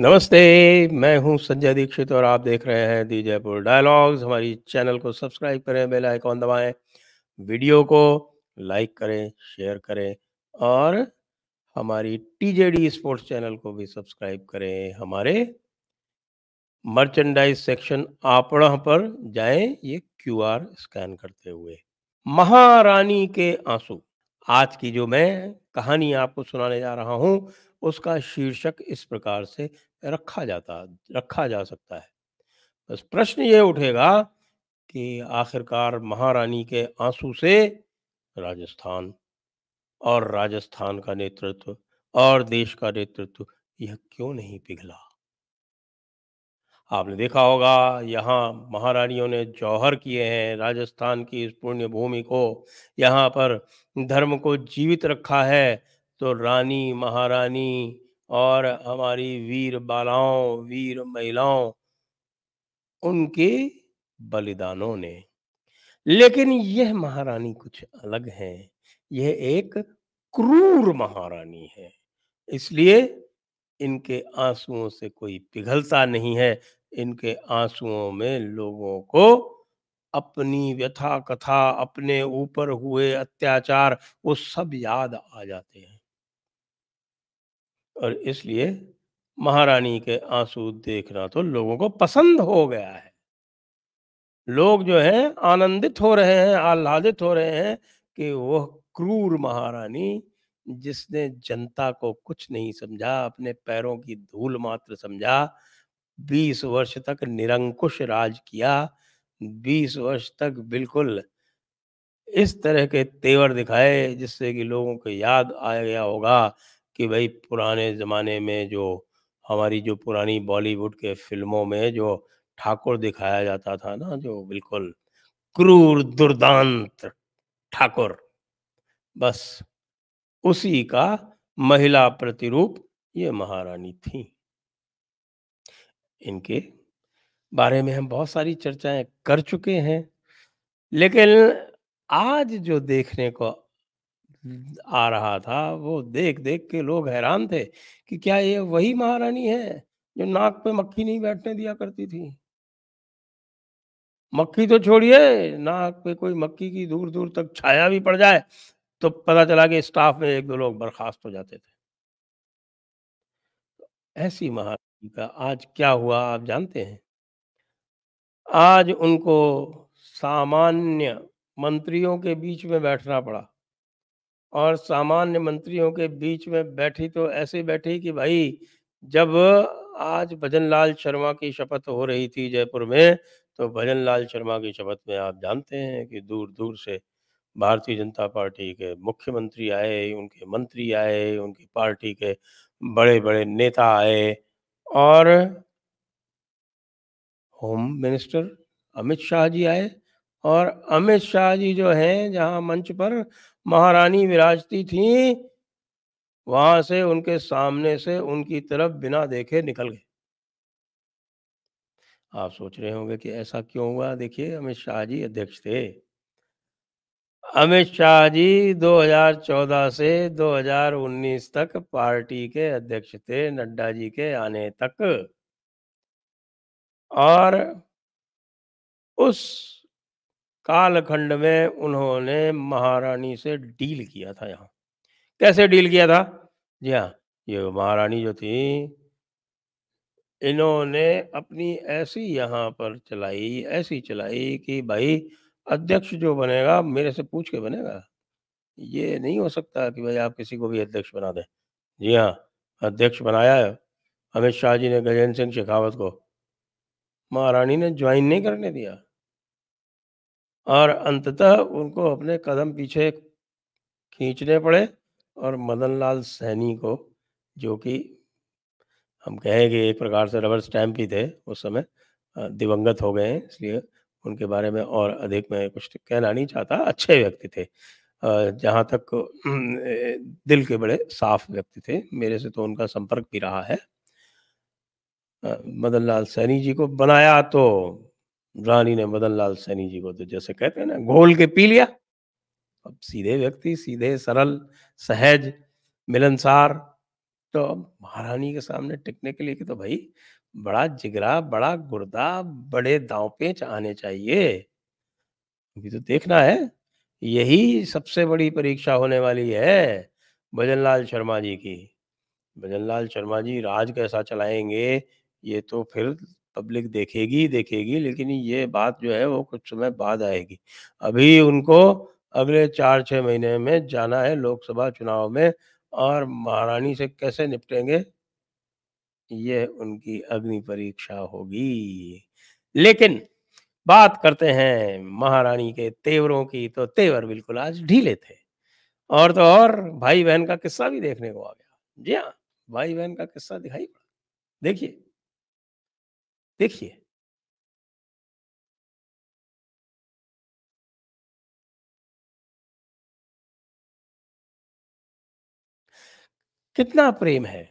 नमस्ते मैं हूं संजय दीक्षित और आप देख रहे हैं दी जयपुर डायलॉग्स हमारी चैनल को सब्सक्राइब करें बेल आइकॉन दबाएं वीडियो को लाइक करें शेयर करें और हमारी टीजेडी स्पोर्ट्स चैनल को भी सब्सक्राइब करें हमारे मर्चेंडाइज सेक्शन आपड़ा पर जाएं ये क्यूआर स्कैन करते हुए महारानी के आंसू आज की जो मैं कहानी आपको सुनाने जा रहा हूं उसका शीर्षक इस प्रकार से रखा जाता रखा जा सकता है बस प्रश्न ये उठेगा कि आखिरकार महारानी के आंसू से राजस्थान और राजस्थान का नेतृत्व और देश का नेतृत्व यह क्यों नहीं पिघला आपने देखा होगा यहाँ महारानियों ने जौहर किए हैं राजस्थान की इस पुण्य भूमि को यहाँ पर धर्म को जीवित रखा है तो रानी महारानी और हमारी वीर बालाओं वीर महिलाओं उनके बलिदानों ने लेकिन यह महारानी कुछ अलग है यह एक क्रूर महारानी है इसलिए इनके आंसुओं से कोई पिघलता नहीं है इनके आंसुओं में लोगों को अपनी व्यथा कथा अपने ऊपर हुए अत्याचार वो सब याद आ जाते हैं और इसलिए महारानी के आंसू देखना तो लोगों को पसंद हो गया है लोग जो हैं आनंदित हो रहे हैं आह्लादित हो रहे हैं कि वह क्रूर महारानी जिसने जनता को कुछ नहीं समझा अपने पैरों की धूल मात्र समझा बीस वर्ष तक निरंकुश राज किया बीस वर्ष तक बिल्कुल इस तरह के तेवर दिखाए जिससे कि लोगों को याद आ गया होगा कि भाई पुराने ज़माने में जो हमारी जो पुरानी बॉलीवुड के फ़िल्मों में जो ठाकुर दिखाया जाता था ना जो बिल्कुल क्रूर दुर्दांत ठाकुर बस उसी का महिला प्रतिरूप ये महारानी थी इनके बारे में हम बहुत सारी चर्चाएं कर चुके हैं लेकिन आज जो देखने को आ रहा था वो देख देख के लोग हैरान थे कि क्या ये वही महारानी है जो नाक पे मक्खी नहीं बैठने दिया करती थी मक्खी तो छोड़िए नाक पे कोई मक्खी की दूर दूर तक छाया भी पड़ जाए तो पता चला कि स्टाफ में एक दो लोग बर्खास्त हो जाते थे ऐसी महारानी का आज क्या हुआ आप जानते हैं आज उनको सामान्य मंत्रियों के बीच में बैठना पड़ा और सामान्य मंत्रियों के बीच में बैठी तो ऐसे बैठी कि भाई जब आज भजन लाल शर्मा की शपथ हो रही थी जयपुर में तो भजन लाल शर्मा की शपथ में आप जानते हैं कि दूर दूर से भारतीय जनता पार्टी के मुख्यमंत्री आए उनके मंत्री आए उनकी पार्टी के बड़े बड़े नेता आए और होम मिनिस्टर अमित शाह जी आए और अमित शाह जी जो हैं जहां मंच पर महारानी विराजती थी वहां से उनके सामने से उनकी तरफ बिना देखे निकल गए आप सोच रहे होंगे कि ऐसा क्यों हुआ देखिए अमित शाह जी अध्यक्ष थे अमित शाह जी 2014 से 2019 तक पार्टी के अध्यक्ष थे नड्डा जी के आने तक और उस कालखंड में उन्होंने महारानी से डील किया था यहाँ कैसे डील किया था जी हाँ ये महारानी जो थी इन्होंने अपनी ऐसी यहाँ पर चलाई ऐसी चलाई कि भाई अध्यक्ष जो बनेगा मेरे से पूछ के बनेगा ये नहीं हो सकता कि भाई आप किसी को भी अध्यक्ष बना दें जी हाँ अध्यक्ष बनाया है अमित शाह जी ने गजेंद्र सिंह शेखावत को महारानी ने ज्वाइन नहीं करने दिया और अंततः उनको अपने कदम पीछे खींचने पड़े और मदन लाल सैनी को जो कि हम कहेंगे एक प्रकार से रबर स्टैम्प ही थे उस समय दिवंगत हो गए हैं इसलिए उनके बारे में और अधिक मैं कुछ कहना नहीं चाहता अच्छे व्यक्ति थे जहाँ तक दिल के बड़े साफ व्यक्ति थे मेरे से तो उनका संपर्क भी रहा है मदन लाल सैनी जी को बनाया तो रानी ने मदन लाल सैनी जी को तो जैसे कहते हैं ना घोल के पी लिया अब सीधे व्यक्ति सीधे सरल सहज मिलनसार तो महारानी के सामने टिकने के लिए कि तो भाई बड़ा जिगरा बड़ा गुर्दा बड़े दाव पेच आने चाहिए अभी तो देखना है यही सबसे बड़ी परीक्षा होने वाली है लाल शर्मा जी की लाल शर्मा जी राज कैसा चलाएंगे ये तो फिर पब्लिक देखेगी ही देखेगी लेकिन ये बात जो है वो कुछ समय बाद आएगी अभी उनको अगले चार छः महीने में जाना है लोकसभा चुनाव में और महारानी से कैसे निपटेंगे ये उनकी अग्नि परीक्षा होगी लेकिन बात करते हैं महारानी के तेवरों की तो तेवर बिल्कुल आज ढीले थे और तो और भाई बहन का किस्सा भी देखने को आ गया जी हाँ भाई बहन का किस्सा दिखाई पड़ा देखिए देखिए कितना प्रेम है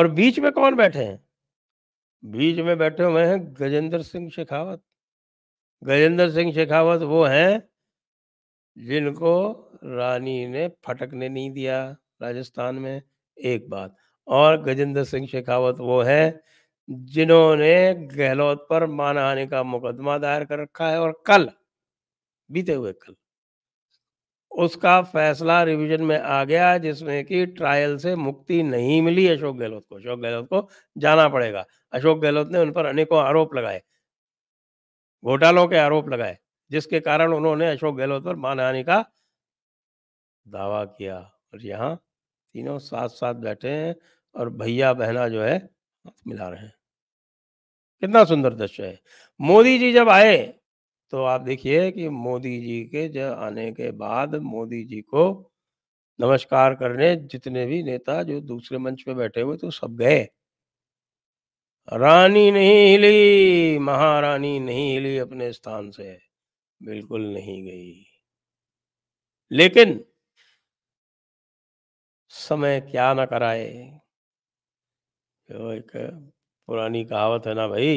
और बीच में कौन बैठे हैं बीच में बैठे हुए हैं गजेंद्र सिंह शेखावत गजेंद्र सिंह शेखावत वो हैं जिनको रानी ने फटकने नहीं दिया राजस्थान में एक बात और गजेंद्र सिंह शेखावत वो हैं जिन्होंने गहलोत पर मानहानि का मुकदमा दायर कर रखा है और कल बीते हुए कल उसका फैसला रिवीजन में आ गया जिसमें कि ट्रायल से मुक्ति नहीं मिली अशोक गहलोत को अशोक गहलोत को जाना पड़ेगा अशोक गहलोत ने उन पर अनेकों आरोप लगाए घोटालों के आरोप लगाए जिसके कारण उन्होंने अशोक गहलोत पर मानहानि का दावा किया और यहाँ तीनों साथ साथ बैठे हैं और भैया बहना जो है मिला रहे हैं कितना सुंदर दृश्य है मोदी जी जब आए तो आप देखिए कि मोदी जी के जब आने के बाद मोदी जी को नमस्कार करने जितने भी नेता जो दूसरे मंच पे बैठे हुए तो सब गए रानी नहीं हिली महारानी नहीं हिली अपने स्थान से बिल्कुल नहीं गई लेकिन समय क्या ना कराए जो एक पुरानी कहावत है ना भाई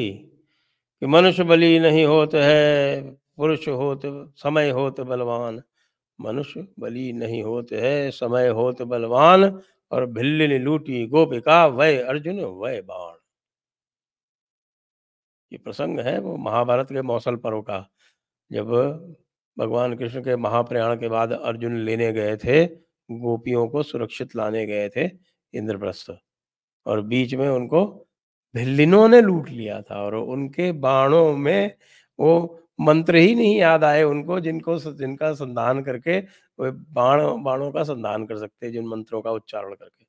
कि मनुष्य बलि नहीं होते है पुरुष होते समय होते बलवान मनुष्य बलि नहीं होते है समय होते बलवान और भिल्ली ने लूटी गोपिका वय अर्जुन वय बाण ये प्रसंग है वो महाभारत के मौसल पर्व का जब भगवान कृष्ण के महाप्रयाण के बाद अर्जुन लेने गए थे गोपियों को सुरक्षित लाने गए थे इंद्रप्रस्थ और बीच में उनको भिल्लिनों ने लूट लिया था और उनके बाणों में वो मंत्र ही नहीं याद आए उनको जिनको जिनका संधान करके वे बाण बाणों का संधान कर सकते जिन मंत्रों का उच्चारण करके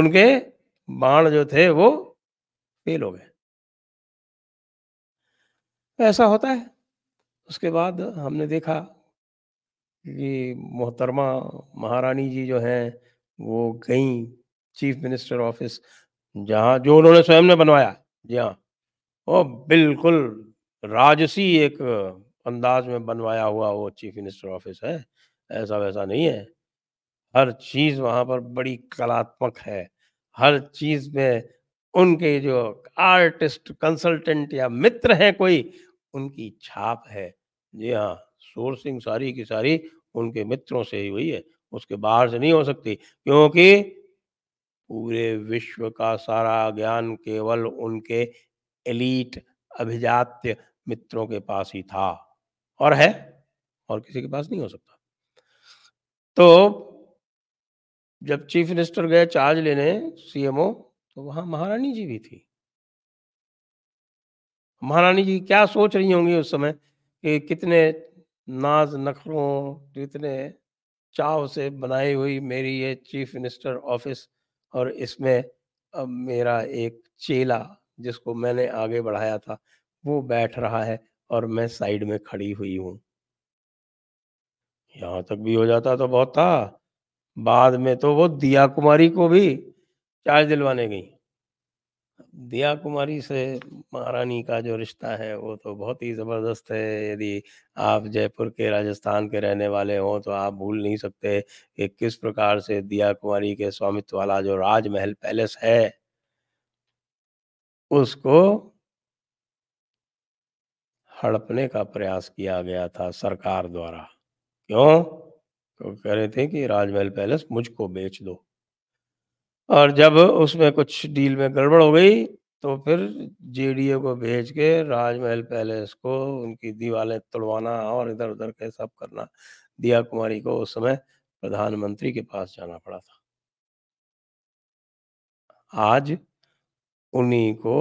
उनके बाण जो थे वो फेल हो गए ऐसा होता है उसके बाद हमने देखा कि मोहतरमा महारानी जी जो हैं वो गई चीफ मिनिस्टर ऑफिस जहाँ जो उन्होंने स्वयं ने बनवाया जी हाँ वो बिल्कुल राजसी एक अंदाज में बनवाया हुआ वो चीफ मिनिस्टर ऑफिस है ऐसा वैसा नहीं है हर चीज़ वहां पर बड़ी कलात्मक है हर चीज़ में उनके जो आर्टिस्ट कंसल्टेंट या मित्र हैं कोई उनकी छाप है जी हाँ सोर्सिंग सारी की सारी उनके मित्रों से ही हुई है उसके बाहर से नहीं हो सकती क्योंकि पूरे विश्व का सारा ज्ञान केवल उनके एलीट अभिजात्य मित्रों के पास ही था और है और किसी के पास नहीं हो सकता तो जब चीफ मिनिस्टर गए चार्ज लेने सीएमओ तो वहां महारानी जी भी थी महारानी जी क्या सोच रही होंगी उस समय कि कितने नाज नखरों कितने चाव से बनाई हुई मेरी ये चीफ मिनिस्टर ऑफिस और इसमें अब मेरा एक चेला जिसको मैंने आगे बढ़ाया था वो बैठ रहा है और मैं साइड में खड़ी हुई हूं यहाँ तक भी हो जाता तो बहुत था बाद में तो वो दिया कुमारी को भी चार्ज दिलवाने गई दिया कुमारी से महारानी का जो रिश्ता है वो तो बहुत ही ज़बरदस्त है यदि आप जयपुर के राजस्थान के रहने वाले हों तो आप भूल नहीं सकते कि किस प्रकार से दिया कुमारी के स्वामित्व वाला जो राजमहल पैलेस है उसको हड़पने का प्रयास किया गया था सरकार द्वारा क्यों तो कह रहे थे कि राजमहल पैलेस मुझको बेच दो और जब उसमें कुछ डील में गड़बड़ हो गई तो फिर जेडीए को भेज के राजमहल पैलेस को उनकी दीवारें तोड़वाना और इधर उधर के सब करना दिया कुमारी को उस समय प्रधानमंत्री के पास जाना पड़ा था आज उन्हीं को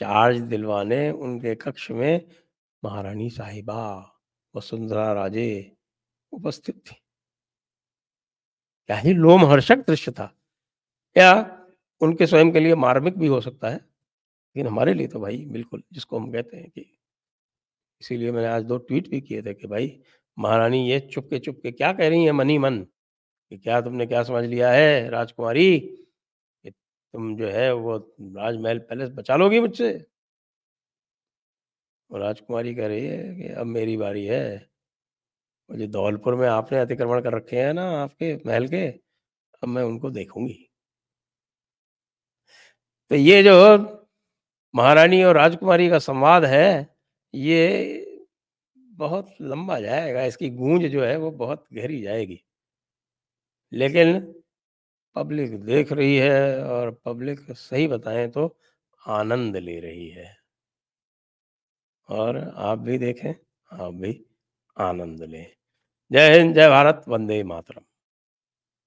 चार्ज दिलवाने उनके कक्ष में महारानी साहिबा वसुंधरा राजे उपस्थित थी क्या ही लोमहर्षक दृश्य था या उनके स्वयं के लिए मार्मिक भी हो सकता है लेकिन हमारे लिए तो भाई बिल्कुल जिसको हम कहते हैं कि इसीलिए मैंने आज दो ट्वीट भी किए थे कि भाई महारानी ये चुपके चुपके क्या कह रही है मनी मन कि क्या तुमने क्या समझ लिया है राजकुमारी कि तुम जो है वो राजमहल पैलेस बचा लोगी मुझसे और राजकुमारी कह रही है कि अब मेरी बारी है मुझे धौलपुर में आपने अतिक्रमण कर रखे हैं ना आपके महल के अब मैं उनको देखूंगी तो ये जो महारानी और राजकुमारी का संवाद है ये बहुत लंबा जाएगा इसकी गूंज जो है वो बहुत गहरी जाएगी लेकिन पब्लिक देख रही है और पब्लिक सही बताएं तो आनंद ले रही है और आप भी देखें आप भी आनंद लें जय हिंद जय भारत वंदे मातरम